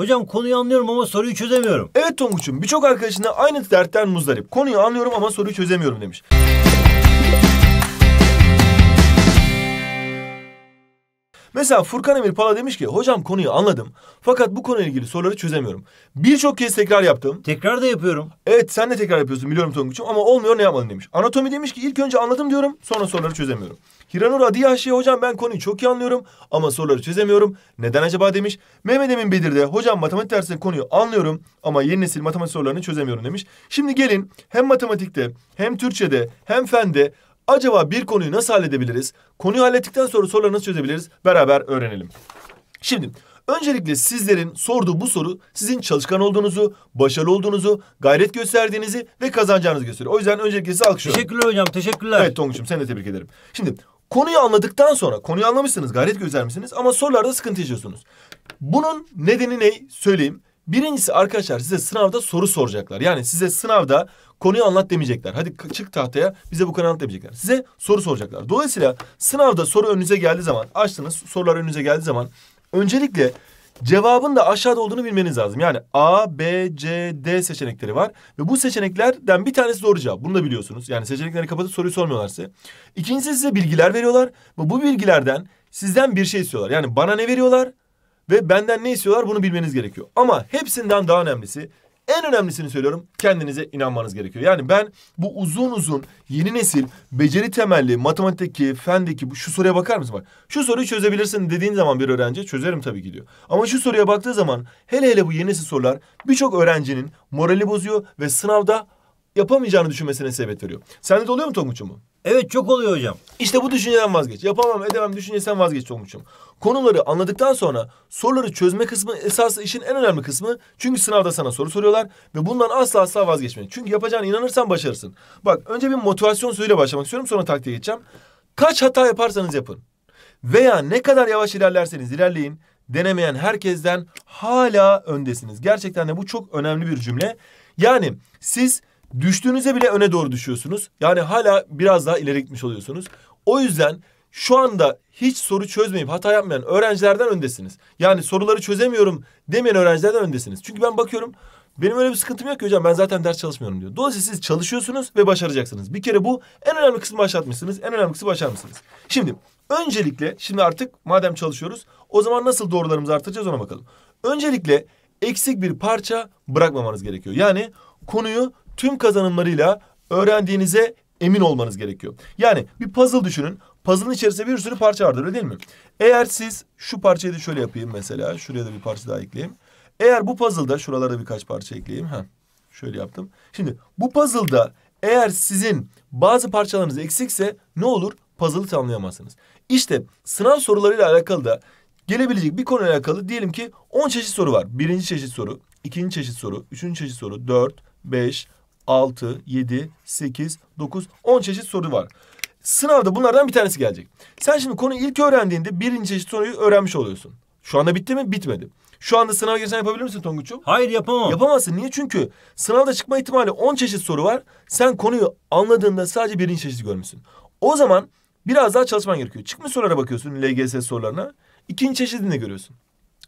Hocam konuyu anlıyorum ama soruyu çözemiyorum. Evet Tonguç'um birçok arkadaşın da aynı dertten muzdarip. Konuyu anlıyorum ama soruyu çözemiyorum demiş. Mesela Furkan Emir Pala demiş ki hocam konuyu anladım fakat bu konuyla ilgili soruları çözemiyorum. Birçok kez tekrar yaptım. Tekrar da yapıyorum. Evet sen de tekrar yapıyorsun biliyorum Tonguç'um ama olmuyor ne yapmadın demiş. Anatomi demiş ki ilk önce anladım diyorum sonra soruları çözemiyorum. Hiranur Adiyaşi hocam ben konuyu çok iyi anlıyorum ama soruları çözemiyorum. Neden acaba demiş. Mehmet Emin Bedir de hocam matematik dersinde konuyu anlıyorum ama yeni nesil matematik sorularını çözemiyorum demiş. Şimdi gelin hem matematikte hem Türkçe'de hem fende Acaba bir konuyu nasıl halledebiliriz? Konuyu hallettikten sonra soruları nasıl çözebiliriz? Beraber öğrenelim. Şimdi öncelikle sizlerin sorduğu bu soru sizin çalışkan olduğunuzu, başarılı olduğunuzu, gayret gösterdiğinizi ve kazanacağınızı gösteriyor. O yüzden öncelikle size alkışlıyorum. Teşekkürler hocam, teşekkürler. Evet Tonguç'um seni de tebrik ederim. Şimdi konuyu anladıktan sonra, konuyu anlamışsınız, gayret göstermişsiniz ama sorularda sıkıntı yaşıyorsunuz. Bunun nedeni ne? Söyleyeyim. Birincisi arkadaşlar size sınavda soru soracaklar. Yani size sınavda konuyu anlat demeyecekler. Hadi çık tahtaya bize bu konuyu anlat demeyecekler. Size soru soracaklar. Dolayısıyla sınavda soru önünüze geldiği zaman açtınız sorular önünüze geldiği zaman öncelikle cevabın da aşağıda olduğunu bilmeniz lazım. Yani A, B, C, D seçenekleri var. Ve bu seçeneklerden bir tanesi doğru cevap. Bunu da biliyorsunuz. Yani seçenekleri kapatıp soruyu sormuyorlar size. İkincisi size bilgiler veriyorlar. Ve bu bilgilerden sizden bir şey istiyorlar. Yani bana ne veriyorlar? Ve benden ne istiyorlar bunu bilmeniz gerekiyor. Ama hepsinden daha önemlisi en önemlisini söylüyorum kendinize inanmanız gerekiyor. Yani ben bu uzun uzun yeni nesil beceri temelli matematikteki, fendeki bu şu soruya bakar mısın? Bak şu soruyu çözebilirsin dediğin zaman bir öğrenci çözerim tabii ki diyor. Ama şu soruya baktığı zaman hele hele bu yeni nesil sorular birçok öğrencinin morali bozuyor ve sınavda yapamayacağını düşünmesine sebep veriyor. Sende de oluyor mu Tonguç'um bu? Evet çok oluyor hocam. İşte bu düşünceden vazgeç. Yapamam edemem düşüncesinden vazgeç Tonguç'um. Konuları anladıktan sonra soruları çözme kısmı esas işin en önemli kısmı. Çünkü sınavda sana soru soruyorlar ve bundan asla asla vazgeçme. Çünkü yapacağına inanırsan başarırsın. Bak önce bir motivasyon sözüyle başlamak istiyorum sonra taktiğe geçeceğim. Kaç hata yaparsanız yapın. Veya ne kadar yavaş ilerlerseniz ilerleyin. Denemeyen herkesten hala öndesiniz. Gerçekten de bu çok önemli bir cümle. Yani siz Düştüğünüzde bile öne doğru düşüyorsunuz. Yani hala biraz daha ileri gitmiş oluyorsunuz. O yüzden şu anda hiç soru çözmeyip hata yapmayan öğrencilerden öndesiniz. Yani soruları çözemiyorum demeyen öğrencilerden öndesiniz. Çünkü ben bakıyorum benim öyle bir sıkıntım yok ki hocam ben zaten ders çalışmıyorum diyor. Dolayısıyla siz çalışıyorsunuz ve başaracaksınız. Bir kere bu en önemli kısmı başlatmışsınız. En önemli kısmı başarmışsınız. Şimdi öncelikle şimdi artık madem çalışıyoruz o zaman nasıl doğrularımızı artıracağız ona bakalım. Öncelikle eksik bir parça bırakmamanız gerekiyor. Yani konuyu tüm kazanımlarıyla öğrendiğinize emin olmanız gerekiyor. Yani bir puzzle düşünün. Puzzle'ın içerisinde bir sürü parça vardır öyle değil mi? Eğer siz şu parçayı da şöyle yapayım mesela. Şuraya da bir parça daha ekleyeyim. Eğer bu puzzle'da şuralara birkaç parça ekleyeyim. Heh, şöyle yaptım. Şimdi bu puzzle'da eğer sizin bazı parçalarınız eksikse ne olur? Puzzle'ı tamamlayamazsınız. İşte sınav sorularıyla alakalı da gelebilecek bir konuyla alakalı diyelim ki 10 çeşit soru var. Birinci çeşit soru, ikinci çeşit soru, üçüncü çeşit soru, dört, beş, 6, 7, 8, 9, 10 çeşit soru var. Sınavda bunlardan bir tanesi gelecek. Sen şimdi konu ilk öğrendiğinde birinci çeşit soruyu öğrenmiş oluyorsun. Şu anda bitti mi? Bitmedi. Şu anda sınava girsen yapabilir misin Tonguç'um? Hayır yapamam. Yapamazsın. Niye? Çünkü sınavda çıkma ihtimali 10 çeşit soru var. Sen konuyu anladığında sadece birinci çeşit görmüşsün. O zaman biraz daha çalışman gerekiyor. Çıkmış sorulara bakıyorsun LGS sorularına. İkinci çeşidini de görüyorsun.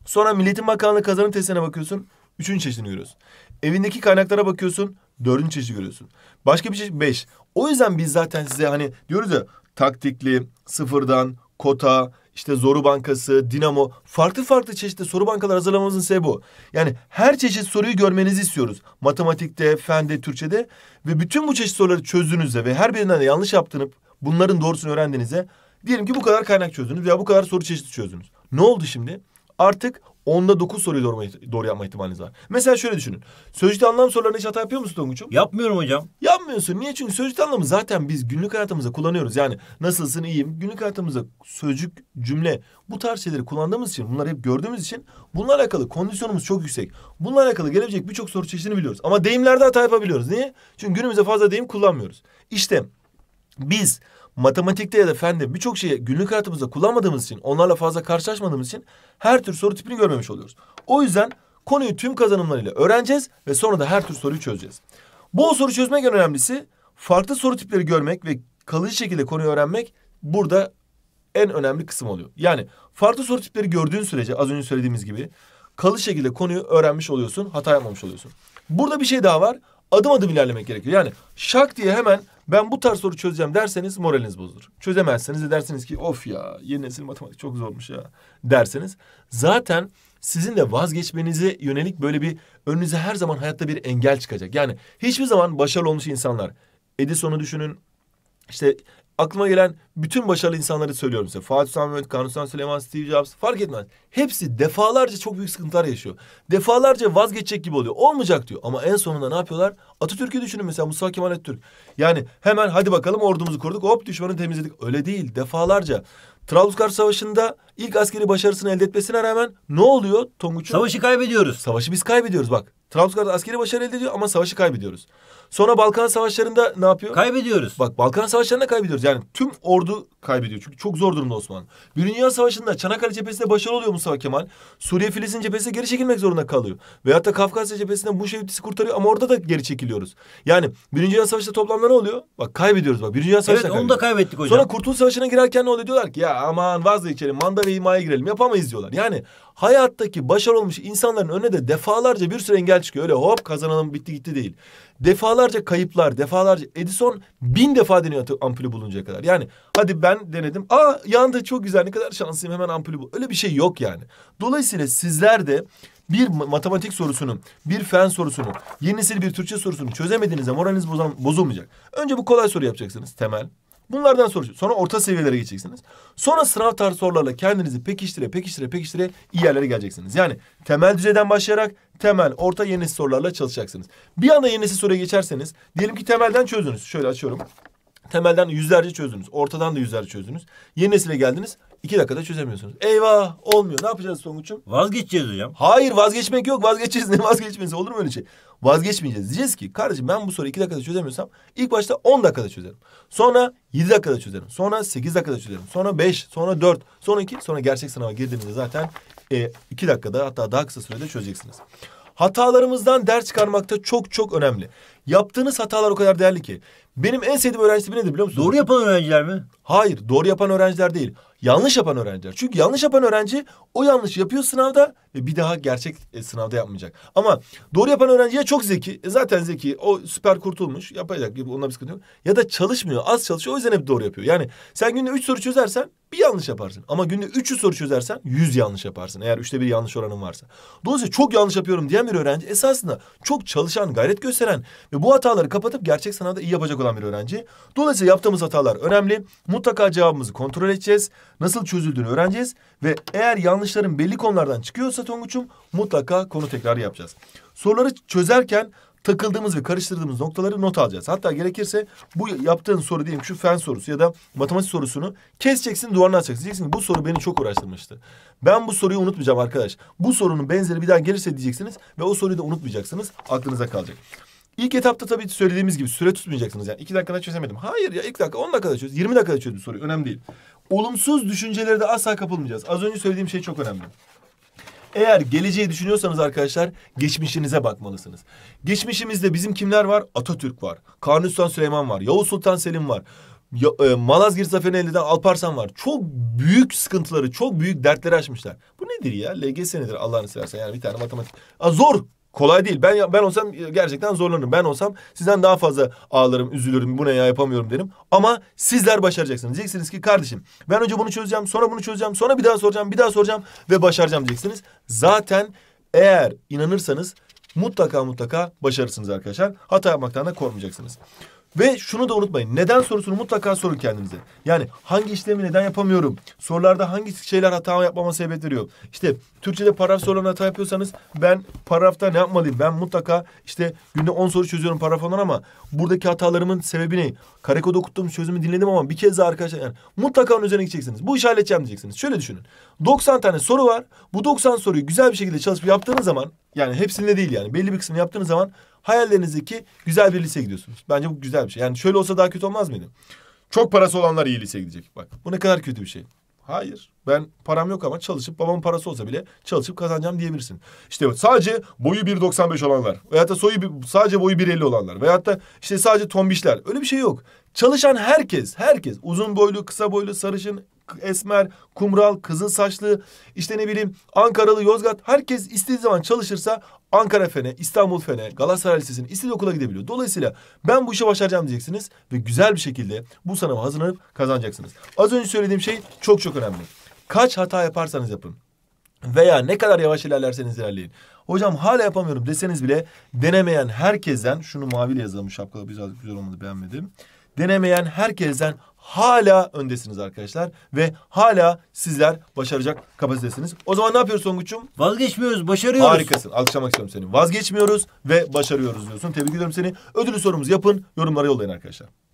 Sonra Milletin Bakanlığı kazanım testine bakıyorsun. Üçüncü çeşidini görüyorsun. Evindeki kaynaklara bakıyorsun. Dördüncü çeşidi görüyorsun. Başka bir çeşit şey, beş. O yüzden biz zaten size hani diyoruz ya taktikli, sıfırdan, kota, işte Zoru Bankası, Dinamo farklı farklı çeşitli soru bankalar hazırlamamızın sebebi bu. Yani her çeşit soruyu görmenizi istiyoruz. Matematikte, fende, Türkçede ve bütün bu çeşit soruları çözdüğünüzde ve her birinden de yanlış yaptığını bunların doğrusunu öğrendiğinizde diyelim ki bu kadar kaynak çözdünüz veya bu kadar soru çeşidi çözdünüz. Ne oldu şimdi? Artık Onda 9 soruyu doğru, doğru yapma ihtimaliniz var. Mesela şöyle düşünün. Sözcükte anlam sorularında hiç hata yapıyor musun Tonguç'um? Yapmıyorum hocam. Yapmıyorsun. Niye? Çünkü sözcükte anlamı zaten biz günlük hayatımızda kullanıyoruz. Yani nasılsın, iyiyim. Günlük hayatımızda sözcük, cümle bu tarz şeyleri kullandığımız için, bunları hep gördüğümüz için bununla alakalı kondisyonumuz çok yüksek. Bununla alakalı gelebilecek birçok soru çeşidini biliyoruz. Ama deyimlerde hata yapabiliyoruz. Niye? Çünkü günümüzde fazla deyim kullanmıyoruz. İşte biz matematikte ya da fende birçok şeyi günlük hayatımızda kullanmadığımız için, onlarla fazla karşılaşmadığımız için her tür soru tipini görmemiş oluyoruz. O yüzden konuyu tüm kazanımlarıyla öğreneceğiz ve sonra da her tür soruyu çözeceğiz. Bol soru çözmek en önemlisi farklı soru tipleri görmek ve kalıcı şekilde konuyu öğrenmek burada en önemli kısım oluyor. Yani farklı soru tipleri gördüğün sürece az önce söylediğimiz gibi kalıcı şekilde konuyu öğrenmiş oluyorsun, hata yapmamış oluyorsun. Burada bir şey daha var. Adım adım ilerlemek gerekiyor. Yani şak diye hemen ben bu tarz soru çözeceğim derseniz moraliniz bozulur. Çözemezseniz de dersiniz ki of ya yeni nesil matematik çok zormuş ya derseniz. Zaten sizin de vazgeçmenize yönelik böyle bir önünüze her zaman hayatta bir engel çıkacak. Yani hiçbir zaman başarılı olmuş insanlar. Edison'u düşünün, işte aklıma gelen bütün başarılı insanları söylüyorum size. Fatih Sultan Kanuni Süleyman, Steve Jobs fark etmez. Hepsi defalarca çok büyük sıkıntılar yaşıyor. Defalarca vazgeçecek gibi oluyor. Olmayacak diyor. Ama en sonunda ne yapıyorlar? Atatürk'ü düşünün mesela Mustafa Kemal Atatürk. Yani hemen hadi bakalım ordumuzu kurduk hop düşmanı temizledik. Öyle değil defalarca. Trablusgarp Savaşı'nda ilk askeri başarısını elde etmesine rağmen ne oluyor Tonguç'un? Savaşı kaybediyoruz. Savaşı biz kaybediyoruz bak. Trablusgarp'ta askeri başarı elde ediyor ama savaşı kaybediyoruz. Sonra Balkan Savaşları'nda ne yapıyor? Kaybediyoruz. Bak Balkan Savaşları'nda kaybediyoruz. Yani tüm ordu kaybediyor. Çünkü çok zor durumda Osmanlı. Bir Dünya Savaşı'nda Çanakkale cephesinde başarılı oluyor Mustafa Kemal. Suriye Filistin cephesinde geri çekilmek zorunda kalıyor. Veyahut da Kafkasya cephesinde bu şevdisi kurtarıyor ama orada da geri çekiliyoruz. Yani Bir Dünya Savaşı'nda toplamda ne oluyor? Bak kaybediyoruz bak. Bir Dünya Savaşı'nda Evet onu da kaybettik hocam. Sonra Kurtuluş Savaşı'na girerken ne oluyor? Diyorlar ki ya aman vazgeçelim manda ve girelim yapamayız diyorlar. Yani hayattaki olmuş insanların önüne de defalarca bir sürü engel çıkıyor. Öyle hop kazanalım bitti gitti değil. Defalarca kayıplar, defalarca Edison bin defa deniyor ampulü buluncaya kadar. Yani hadi ben denedim. Aa yandı çok güzel ne kadar şanslıyım hemen ampulü bul. Öyle bir şey yok yani. Dolayısıyla sizler de bir matematik sorusunu, bir fen sorusunu, yeni nesil bir Türkçe sorusunu çözemediğinizde moraliniz bozulmayacak. Önce bu kolay soru yapacaksınız temel. Bunlardan soru. Sonra orta seviyelere geçeceksiniz. Sonra sınav tarzı sorularla kendinizi pekiştire pekiştire pekiştire iyi yerlere geleceksiniz. Yani temel düzeyden başlayarak temel, orta, yenisi sorularla çalışacaksınız. Bir anda yenisi soruya geçerseniz diyelim ki temelden çözdünüz. Şöyle açıyorum. Temelden yüzlerce çözdünüz. Ortadan da yüzlerce çözdünüz. Yeni nesile geldiniz. İki dakikada çözemiyorsunuz. Eyvah olmuyor. Ne yapacağız Songuç'um? Vazgeçeceğiz hocam. Hayır vazgeçmek yok. Vazgeçeceğiz. Ne vazgeçmesi olur mu öyle şey? Vazgeçmeyeceğiz. Diyeceğiz ki kardeşim ben bu soruyu iki dakikada çözemiyorsam ilk başta on dakikada çözerim. Sonra yedi dakikada çözerim. Sonra sekiz dakikada çözerim. Sonra beş, sonra dört, sonra iki. Sonra gerçek sınava girdiğinizde zaten e, iki dakikada hatta daha kısa sürede çözeceksiniz. Hatalarımızdan ders çıkarmakta çok çok önemli. Yaptığınız hatalar o kadar değerli ki. Benim en sevdiğim öğrencisi nedir biliyor musun? Doğru yapan öğrenciler mi? Hayır, doğru yapan öğrenciler değil. Yanlış yapan öğrenciler. Çünkü yanlış yapan öğrenci o yanlış yapıyor sınavda ve bir daha gerçek e, sınavda yapmayacak. Ama doğru yapan öğrenci ya çok zeki. E, zaten zeki. O süper kurtulmuş. Yapacak gibi onunla bir sıkıntı yok. Ya da çalışmıyor. Az çalışıyor. O yüzden hep doğru yapıyor. Yani sen günde üç soru çözersen bir yanlış yaparsın. Ama günde üç yüz soru çözersen yüz yanlış yaparsın. Eğer üçte bir yanlış oranın varsa. Dolayısıyla çok yanlış yapıyorum diyen bir öğrenci esasında çok çalışan, gayret gösteren ve bu hataları kapatıp gerçek sınavda iyi yapacak uygulan bir öğrenci. Dolayısıyla yaptığımız hatalar önemli. Mutlaka cevabımızı kontrol edeceğiz. Nasıl çözüldüğünü öğreneceğiz. Ve eğer yanlışların belli konulardan çıkıyorsa Tonguç'um mutlaka konu tekrarı yapacağız. Soruları çözerken takıldığımız ve karıştırdığımız noktaları not alacağız. Hatta gerekirse bu yaptığın soru diyelim şu fen sorusu ya da matematik sorusunu keseceksin duvarına açacaksın. Diyeceksin ki bu soru beni çok uğraştırmıştı. Ben bu soruyu unutmayacağım arkadaş. Bu sorunun benzeri bir daha gelirse diyeceksiniz ve o soruyu da unutmayacaksınız. Aklınıza kalacak. İlk etapta tabii söylediğimiz gibi süre tutmayacaksınız. Yani iki dakikada çözemedim. Hayır ya ilk dakika on dakikada çöz. Yirmi dakikada çözdüm soruyu. Önemli değil. Olumsuz düşüncelere de asla kapılmayacağız. Az önce söylediğim şey çok önemli. Eğer geleceği düşünüyorsanız arkadaşlar geçmişinize bakmalısınız. Geçmişimizde bizim kimler var? Atatürk var. Kanuni Sultan Süleyman var. Yavuz Sultan Selim var. Ya, e, Malazgirt Zaferi'ni elde Alparslan var. Çok büyük sıkıntıları, çok büyük dertleri açmışlar. Bu nedir ya? LGS nedir Allah'ını seversen? Yani bir tane matematik. Aa, zor. Kolay değil. Ben ben olsam e, gerçekten zorlanırım. Ben olsam sizden daha fazla ağlarım, üzülürüm. Bu ne ya yapamıyorum derim. Ama sizler başaracaksınız. Diyeceksiniz ki kardeşim ben önce bunu çözeceğim, sonra bunu çözeceğim, sonra bir daha soracağım, bir daha soracağım ve başaracağım diyeceksiniz. Zaten eğer inanırsanız mutlaka mutlaka başarırsınız arkadaşlar. Hata yapmaktan da korkmayacaksınız. Ve şunu da unutmayın. Neden sorusunu mutlaka sorun kendinize. Yani hangi işlemi neden yapamıyorum? Sorularda hangi şeyler hata yapmama sebep veriyor? İşte Türkçe'de paragraf sorularına hata yapıyorsanız ben paragrafta ne yapmalıyım? Ben mutlaka işte günde 10 soru çözüyorum paragraf ama buradaki hatalarımın sebebi ne? Karekod okuttum çözümü dinledim ama bir kez daha arkadaşlar yani mutlaka onun üzerine gideceksiniz. Bu işi halledeceğim diyeceksiniz. Şöyle düşünün. 90 tane soru var. Bu 90 soruyu güzel bir şekilde çalışıp yaptığınız zaman yani hepsinde değil yani belli bir kısmını yaptığınız zaman Hayallerinizdeki güzel bir liseye gidiyorsunuz. Bence bu güzel bir şey. Yani şöyle olsa daha kötü olmaz mıydı? Çok parası olanlar iyi liseye gidecek. Bak bu ne kadar kötü bir şey. Hayır. Ben param yok ama çalışıp babamın parası olsa bile çalışıp kazanacağım diyebilirsin. İşte sadece boyu 1.95 olanlar veyahut da soyu sadece boyu 1.50 olanlar veyahut da işte sadece tombişler. Öyle bir şey yok. Çalışan herkes, herkes uzun boylu, kısa boylu, sarışın esmer, kumral, kızıl saçlı, işte ne bileyim Ankaralı, Yozgat herkes istediği zaman çalışırsa Ankara Fene, İstanbul Fene, Galatasaray Lisesi'nin istediği okula gidebiliyor. Dolayısıyla ben bu işi başaracağım diyeceksiniz ve güzel bir şekilde bu sınava hazırlanıp kazanacaksınız. Az önce söylediğim şey çok çok önemli. Kaç hata yaparsanız yapın veya ne kadar yavaş ilerlerseniz ilerleyin. Hocam hala yapamıyorum deseniz bile denemeyen herkesten şunu maviyle yazalım şapkalı biraz güzel olmadı beğenmedim denemeyen herkesten hala öndesiniz arkadaşlar ve hala sizler başaracak kapasitesiniz. O zaman ne yapıyoruz Songuç'um? Vazgeçmiyoruz, başarıyoruz. Harikasın. Alkışlamak istiyorum seni. Vazgeçmiyoruz ve başarıyoruz diyorsun. Tebrik ediyorum seni. Ödülü sorumuzu yapın, yorumlara yollayın arkadaşlar.